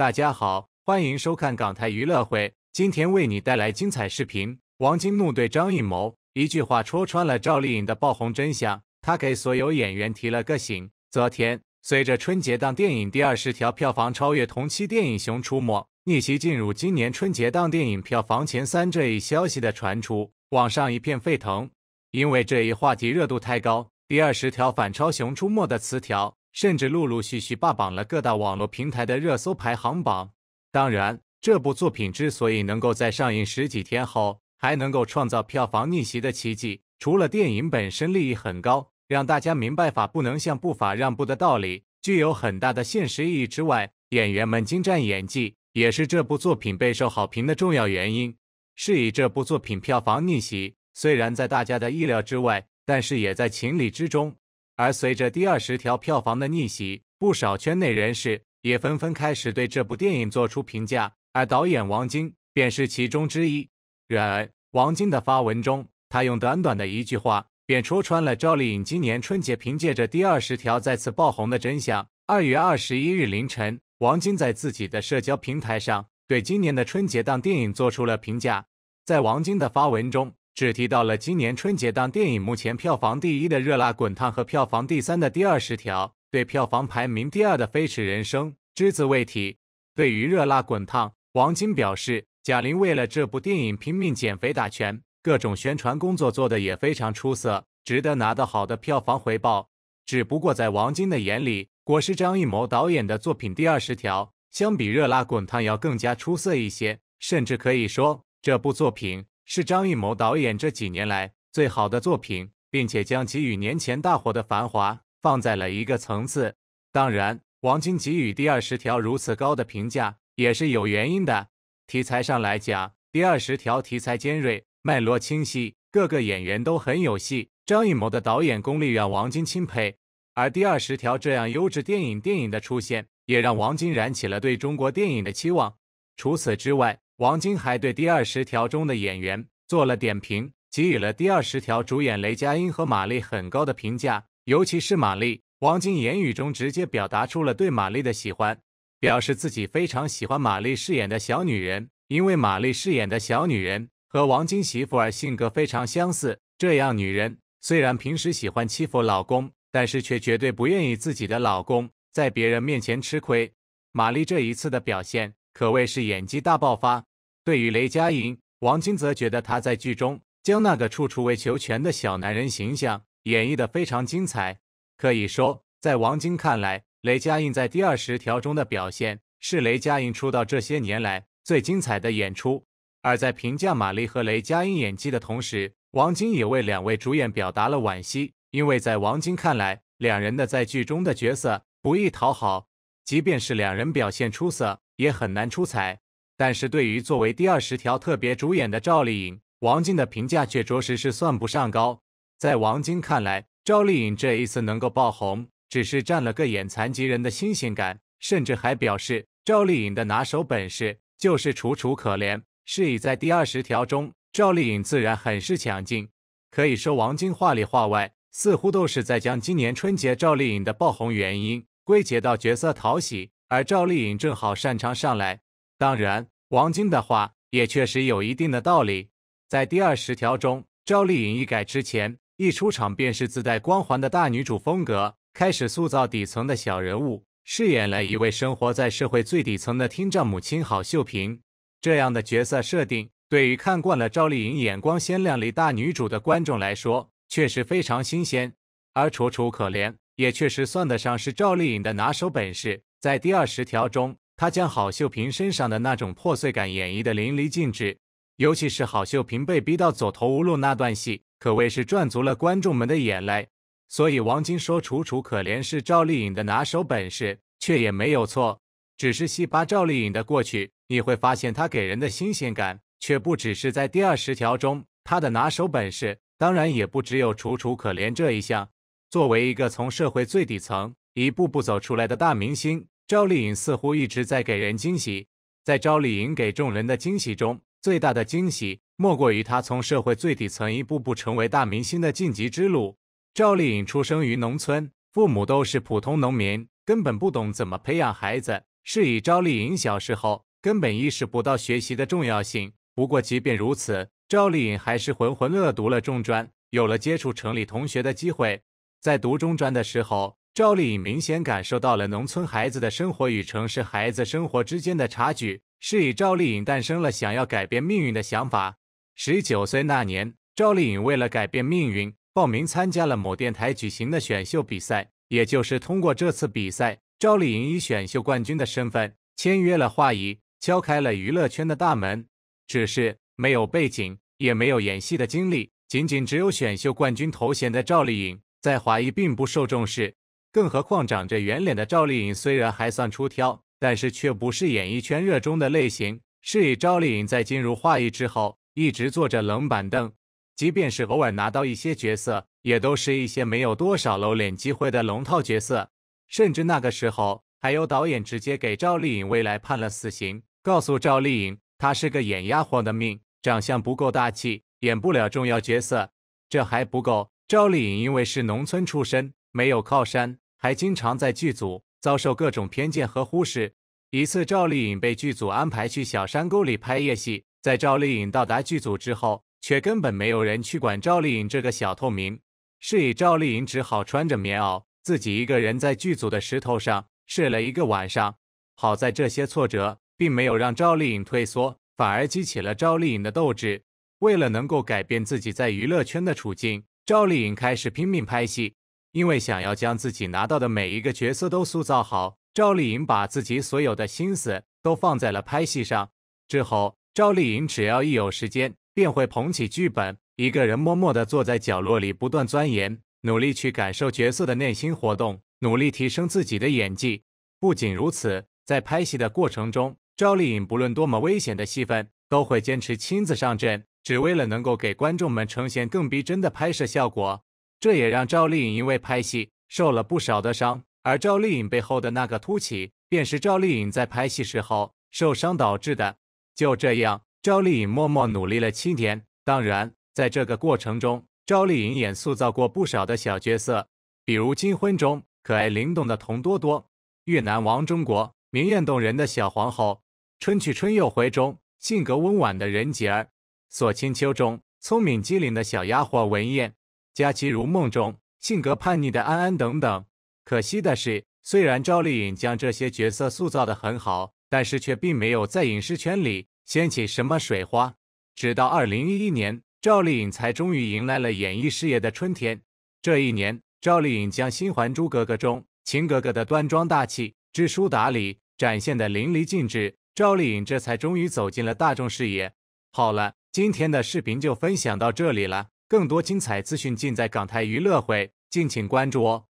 大家好，欢迎收看港台娱乐会，今天为你带来精彩视频。王晶怒对张艺谋，一句话戳穿了赵丽颖的爆红真相，他给所有演员提了个醒。昨天，随着春节档电影第二十条票房超越同期电影《熊出没》，逆袭进入今年春节档电影票房前三这一消息的传出，网上一片沸腾，因为这一话题热度太高。第二十条反超《熊出没》的词条。甚至陆陆续续霸榜了各大网络平台的热搜排行榜。当然，这部作品之所以能够在上映十几天后还能够创造票房逆袭的奇迹，除了电影本身利益很高，让大家明白法不能向不法让步的道理，具有很大的现实意义之外，演员们精湛演技也是这部作品备受好评的重要原因。是以这部作品票房逆袭，虽然在大家的意料之外，但是也在情理之中。而随着第二十条票房的逆袭，不少圈内人士也纷纷开始对这部电影做出评价，而导演王晶便是其中之一。然而，王晶的发文中，他用短短的一句话便戳穿了赵丽颖今年春节凭借着第二十条再次爆红的真相。二月二十一日凌晨，王晶在自己的社交平台上对今年的春节档电影做出了评价，在王晶的发文中。只提到了今年春节档电影目前票房第一的《热辣滚烫》和票房第三的《第二十条》，对票房排名第二的《飞驰人生》只字未提。对于《热辣滚烫》，王晶表示，贾玲为了这部电影拼命减肥、打拳，各种宣传工作做得也非常出色，值得拿到好的票房回报。只不过在王晶的眼里，国师张艺谋导演的作品《第二十条》相比《热辣滚烫》要更加出色一些，甚至可以说这部作品。是张艺谋导演这几年来最好的作品，并且将其与年前大火的《繁华》放在了一个层次。当然，王晶给予《第二十条》如此高的评价也是有原因的。题材上来讲，《第二十条》题材尖锐，脉络清晰，各个演员都很有戏。张艺谋的导演功力让王晶钦佩，而《第二十条》这样优质电影电影的出现，也让王晶燃起了对中国电影的期望。除此之外，王晶还对第二十条中的演员做了点评，给予了第二十条主演雷佳音和马丽很高的评价，尤其是马丽。王晶言语中直接表达出了对马丽的喜欢，表示自己非常喜欢马丽饰演的小女人，因为马丽饰演的小女人和王晶媳妇儿性格非常相似。这样女人虽然平时喜欢欺负老公，但是却绝对不愿意自己的老公在别人面前吃亏。马丽这一次的表现可谓是演技大爆发。对于雷佳音，王晶则觉得他在剧中将那个处处为求全的小男人形象演绎得非常精彩。可以说，在王晶看来，雷佳音在第二十条中的表现是雷佳音出道这些年来最精彩的演出。而在评价马丽和雷佳音演技的同时，王晶也为两位主演表达了惋惜，因为在王晶看来，两人的在剧中的角色不易讨好，即便是两人表现出色，也很难出彩。但是对于作为第二十条特别主演的赵丽颖、王晶的评价却着实是算不上高。在王晶看来，赵丽颖这一次能够爆红，只是占了个演残疾人的新鲜感，甚至还表示赵丽颖的拿手本事就是楚楚可怜。是以在第二十条中，赵丽颖自然很是抢镜。可以说，王晶话里话外似乎都是在将今年春节赵丽颖的爆红原因归结到角色讨喜，而赵丽颖正好擅长上来。当然，王晶的话也确实有一定的道理。在第二十条中，赵丽颖一改之前一出场便是自带光环的大女主风格，开始塑造底层的小人物，饰演了一位生活在社会最底层的听障母亲郝秀萍。这样的角色设定，对于看惯了赵丽颖眼光鲜亮丽大女主的观众来说，确实非常新鲜。而楚楚可怜也确实算得上是赵丽颖的拿手本事。在第二十条中。他将郝秀萍身上的那种破碎感演绎得淋漓尽致，尤其是郝秀萍被逼到走投无路那段戏，可谓是赚足了观众们的眼泪。所以王晶说“楚楚可怜”是赵丽颖的拿手本事，却也没有错。只是细扒赵丽颖的过去，你会发现她给人的新鲜感，却不只是在第二十条中她的拿手本事。当然，也不只有“楚楚可怜”这一项。作为一个从社会最底层一步步走出来的大明星。赵丽颖似乎一直在给人惊喜，在赵丽颖给众人的惊喜中，最大的惊喜莫过于她从社会最底层一步步成为大明星的晋级之路。赵丽颖出生于农村，父母都是普通农民，根本不懂怎么培养孩子。是以赵丽颖小时候根本意识不到学习的重要性。不过，即便如此，赵丽颖还是浑浑噩读了中专，有了接触城里同学的机会。在读中专的时候。赵丽颖明显感受到了农村孩子的生活与城市孩子生活之间的差距，是以赵丽颖诞生了想要改变命运的想法。十九岁那年，赵丽颖为了改变命运，报名参加了某电台举行的选秀比赛。也就是通过这次比赛，赵丽颖以选秀冠军的身份签约了华谊，敲开了娱乐圈的大门。只是没有背景，也没有演戏的经历，仅仅只有选秀冠军头衔的赵丽颖，在华谊并不受重视。更何况长着圆脸的赵丽颖，虽然还算出挑，但是却不是演艺圈热衷的类型。是以赵丽颖在进入画艺之后，一直坐着冷板凳，即便是偶尔拿到一些角色，也都是一些没有多少露脸机会的龙套角色。甚至那个时候，还有导演直接给赵丽颖未来判了死刑，告诉赵丽颖，她是个演丫鬟的命，长相不够大气，演不了重要角色。这还不够，赵丽颖因为是农村出身。没有靠山，还经常在剧组遭受各种偏见和忽视。一次，赵丽颖被剧组安排去小山沟里拍夜戏，在赵丽颖到达剧组之后，却根本没有人去管赵丽颖这个小透明，是以赵丽颖只好穿着棉袄，自己一个人在剧组的石头上睡了一个晚上。好在这些挫折并没有让赵丽颖退缩，反而激起了赵丽颖的斗志。为了能够改变自己在娱乐圈的处境，赵丽颖开始拼命拍戏。因为想要将自己拿到的每一个角色都塑造好，赵丽颖把自己所有的心思都放在了拍戏上。之后，赵丽颖只要一有时间，便会捧起剧本，一个人默默地坐在角落里，不断钻研，努力去感受角色的内心活动，努力提升自己的演技。不仅如此，在拍戏的过程中，赵丽颖不论多么危险的戏份，都会坚持亲自上阵，只为了能够给观众们呈现更逼真的拍摄效果。这也让赵丽颖因为拍戏受了不少的伤，而赵丽颖背后的那个凸起，便是赵丽颖在拍戏时候受伤导致的。就这样，赵丽颖默默努力了七年。当然，在这个过程中，赵丽颖也塑造过不少的小角色，比如《金婚》中可爱灵动的佟多多，《越南王中国》明艳动人的小皇后，《春去春又回》中性格温婉的任洁儿，《锁清秋》中聪明机灵的小丫鬟文燕，佳期如梦中，性格叛逆的安安等等。可惜的是，虽然赵丽颖将这些角色塑造的很好，但是却并没有在影视圈里掀起什么水花。直到二零一一年，赵丽颖才终于迎来了演艺事业的春天。这一年，赵丽颖将《新还珠格格》中秦格格的端庄大气、知书达理展现的淋漓尽致，赵丽颖这才终于走进了大众视野。好了，今天的视频就分享到这里了。更多精彩资讯尽在港台娱乐会，敬请关注哦。